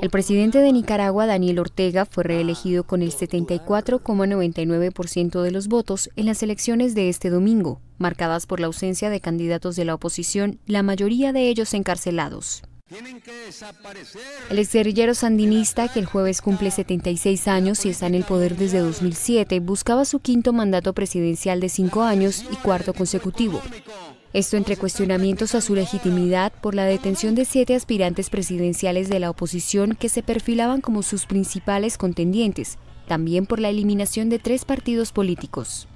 El presidente de Nicaragua, Daniel Ortega, fue reelegido con el 74,99% de los votos en las elecciones de este domingo, marcadas por la ausencia de candidatos de la oposición, la mayoría de ellos encarcelados. El exguerrillero sandinista, que el jueves cumple 76 años y está en el poder desde 2007, buscaba su quinto mandato presidencial de cinco años y cuarto consecutivo. Esto entre cuestionamientos a su legitimidad por la detención de siete aspirantes presidenciales de la oposición que se perfilaban como sus principales contendientes, también por la eliminación de tres partidos políticos.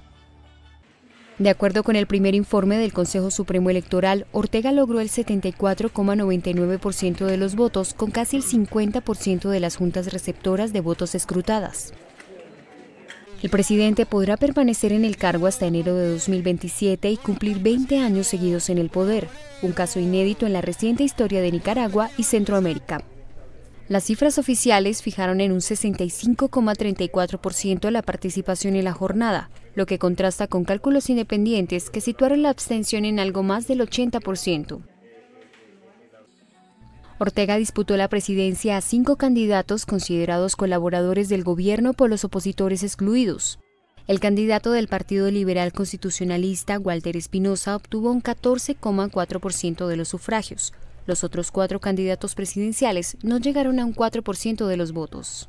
De acuerdo con el primer informe del Consejo Supremo Electoral, Ortega logró el 74,99% de los votos con casi el 50% de las juntas receptoras de votos escrutadas. El presidente podrá permanecer en el cargo hasta enero de 2027 y cumplir 20 años seguidos en el poder, un caso inédito en la reciente historia de Nicaragua y Centroamérica. Las cifras oficiales fijaron en un 65,34% la participación en la jornada, lo que contrasta con cálculos independientes que situaron la abstención en algo más del 80%. Ortega disputó la presidencia a cinco candidatos considerados colaboradores del gobierno por los opositores excluidos. El candidato del Partido Liberal Constitucionalista, Walter Espinosa, obtuvo un 14,4% de los sufragios, los otros cuatro candidatos presidenciales no llegaron a un 4% de los votos.